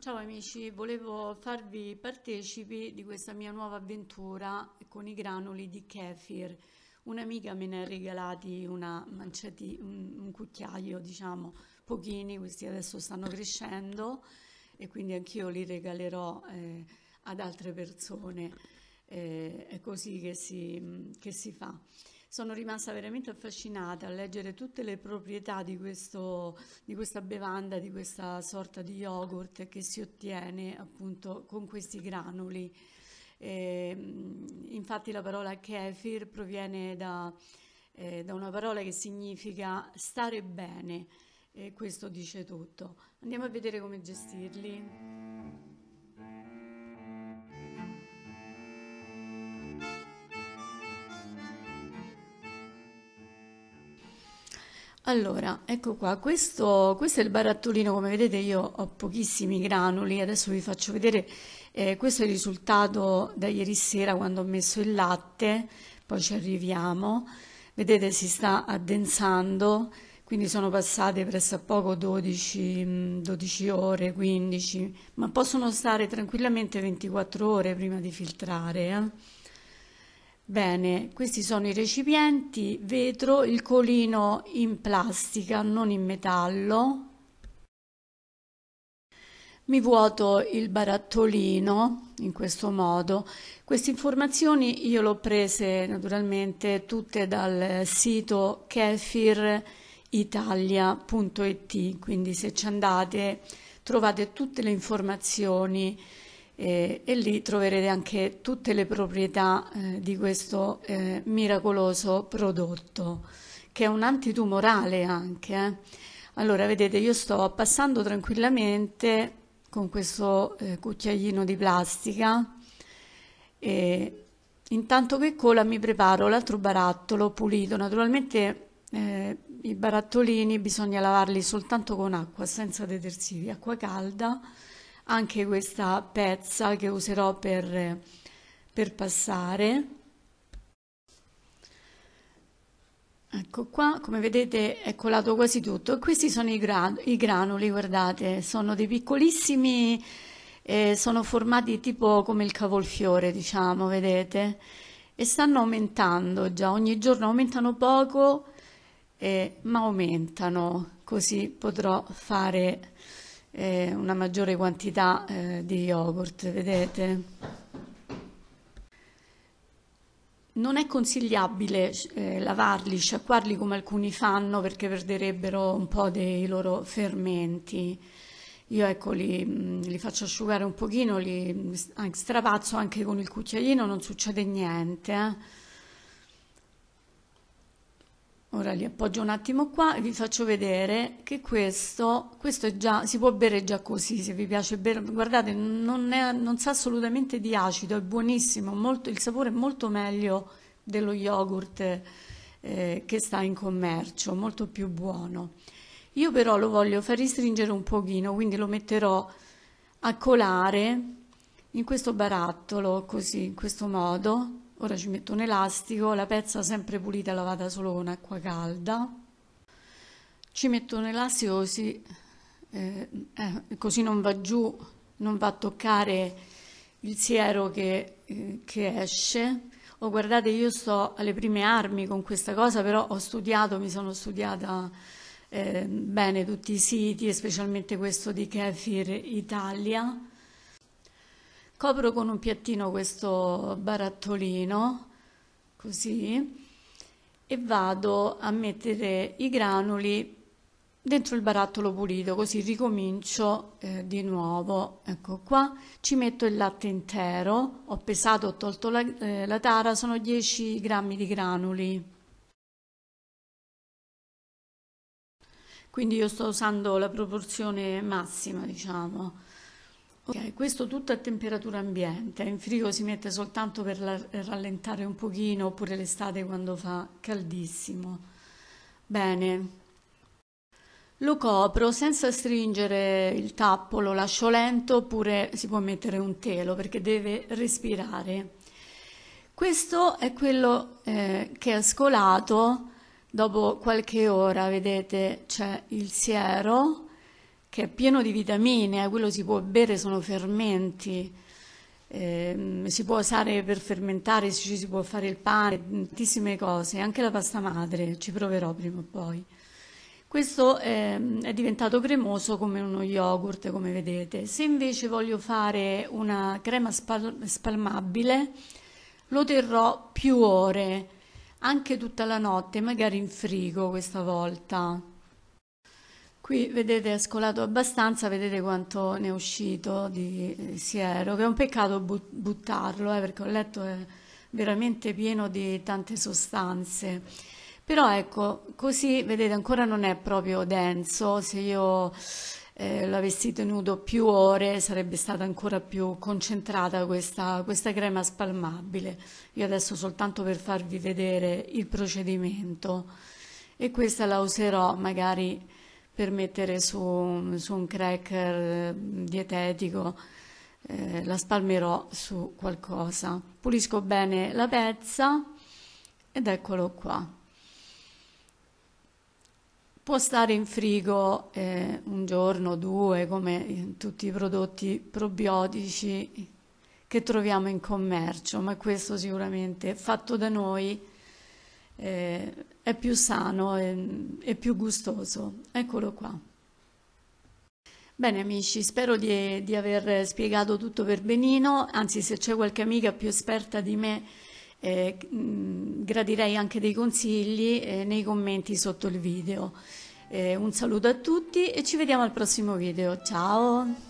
Ciao amici, volevo farvi partecipi di questa mia nuova avventura con i granuli di kefir. Un'amica me ne ha regalati una manciati, un, un cucchiaio, diciamo, pochini, questi adesso stanno crescendo e quindi anch'io li regalerò eh, ad altre persone. Eh, è così che si, che si fa sono rimasta veramente affascinata a leggere tutte le proprietà di, questo, di questa bevanda, di questa sorta di yogurt che si ottiene appunto con questi granuli. E, ehm, infatti la parola kefir proviene da, eh, da una parola che significa stare bene e questo dice tutto. Andiamo a vedere come gestirli. Allora, ecco qua, questo, questo è il barattolino, come vedete io ho pochissimi granuli, adesso vi faccio vedere, eh, questo è il risultato da ieri sera quando ho messo il latte, poi ci arriviamo, vedete si sta addensando, quindi sono passate presso a poco 12, 12 mm, ore, 15, ma possono stare tranquillamente 24 ore prima di filtrare. Eh. Bene, questi sono i recipienti, vetro, il colino in plastica, non in metallo. Mi vuoto il barattolino in questo modo. Queste informazioni io le ho prese naturalmente tutte dal sito kefiritalia.it, quindi se ci andate trovate tutte le informazioni e, e lì troverete anche tutte le proprietà eh, di questo eh, miracoloso prodotto che è un antitumorale anche. Eh. Allora vedete io sto passando tranquillamente con questo eh, cucchiaino di plastica e intanto che cola mi preparo l'altro barattolo pulito. Naturalmente eh, i barattolini bisogna lavarli soltanto con acqua, senza detersivi, acqua calda anche questa pezza che userò per, per passare. Ecco qua, come vedete è colato quasi tutto. Questi sono i, gran i granuli, guardate, sono dei piccolissimi, eh, sono formati tipo come il cavolfiore, diciamo, vedete? E stanno aumentando già, ogni giorno aumentano poco, eh, ma aumentano, così potrò fare eh, una maggiore quantità eh, di yogurt, vedete? Non è consigliabile eh, lavarli, sciacquarli come alcuni fanno perché perderebbero un po' dei loro fermenti. Io ecco li, mm, li faccio asciugare un pochino, li strapazzo anche con il cucchiaino, non succede niente. Eh. Ora li appoggio un attimo qua e vi faccio vedere che questo, questo è già, si può bere già così, se vi piace bere, guardate non, è, non sa assolutamente di acido, è buonissimo, molto, il sapore è molto meglio dello yogurt eh, che sta in commercio, molto più buono. Io però lo voglio far ristringere un pochino, quindi lo metterò a colare in questo barattolo, così, in questo modo, Ora ci metto un elastico, la pezza sempre pulita lavata solo con acqua calda. Ci metto un elastico così, eh, eh, così non va giù, non va a toccare il siero che, eh, che esce. Oh, guardate, io sto alle prime armi con questa cosa, però ho studiato, mi sono studiata eh, bene tutti i siti, specialmente questo di Kefir Italia Copro con un piattino questo barattolino, così, e vado a mettere i granuli dentro il barattolo pulito, così ricomincio eh, di nuovo. Ecco qua, ci metto il latte intero, ho pesato, ho tolto la, eh, la tara, sono 10 grammi di granuli. Quindi io sto usando la proporzione massima, diciamo. Ok, questo tutto a temperatura ambiente, in frigo si mette soltanto per eh, rallentare un pochino oppure l'estate quando fa caldissimo. Bene, lo copro senza stringere il tappo, lo lascio lento oppure si può mettere un telo perché deve respirare. Questo è quello eh, che è scolato dopo qualche ora, vedete c'è il siero che è pieno di vitamine, eh, quello si può bere, sono fermenti, eh, si può usare per fermentare, ci si può fare il pane, tantissime cose, anche la pasta madre, ci proverò prima o poi. Questo eh, è diventato cremoso come uno yogurt, come vedete. Se invece voglio fare una crema spal spalmabile, lo terrò più ore, anche tutta la notte, magari in frigo questa volta. Qui vedete è scolato abbastanza, vedete quanto ne è uscito di eh, siero, che è un peccato but buttarlo, eh, perché ho letto è eh, veramente pieno di tante sostanze. Però ecco, così vedete ancora non è proprio denso, se io eh, l'avessi tenuto più ore sarebbe stata ancora più concentrata questa, questa crema spalmabile. Io adesso soltanto per farvi vedere il procedimento e questa la userò magari per mettere su, su un cracker eh, dietetico, eh, la spalmerò su qualcosa. Pulisco bene la pezza ed eccolo qua. Può stare in frigo eh, un giorno, due, come tutti i prodotti probiotici che troviamo in commercio, ma questo sicuramente fatto da noi eh, è più sano e, e più gustoso. Eccolo qua. Bene amici, spero di, di, aver spiegato tutto per benino, anzi se c'è qualche amica più esperta di me eh, mh, gradirei anche dei consigli eh, nei commenti sotto il video. Eh, un saluto a tutti e ci vediamo al prossimo video, ciao!